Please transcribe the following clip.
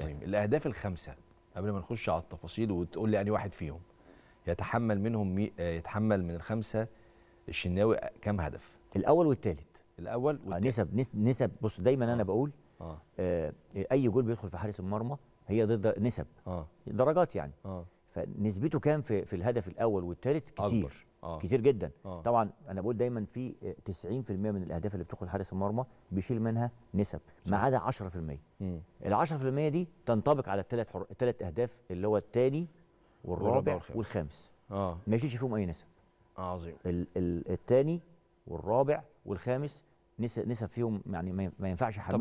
كريم يعني طيب. الاهداف الخمسه قبل ما نخش على التفاصيل وتقول لي انهي واحد فيهم يتحمل منهم مي... آه، يتحمل من الخمسه الشناوي كم هدف الاول والثالث الاول آه، والتالت. نسب نسب بص دايما انا آه. بقول آه. آه اي جول بيدخل في حارس المرمى هي ضد نسب آه. درجات يعني آه. فنسبته كام في, في الهدف الاول والثالث كتير آه. كتير جدا آه. طبعا انا بقول دايما في 90% من الاهداف اللي بتدخل حارس المرمى بيشيل منها نسب ما عدا 10% ال 10% دي تنطبق على الثلاث حر... الثلاث اهداف اللي هو الثاني والرابع والخامس, والخامس. اه ما يشيلش فيهم اي نسب آه عظيم الثاني والرابع والخامس نسب نسب فيهم يعني ما ينفعش حد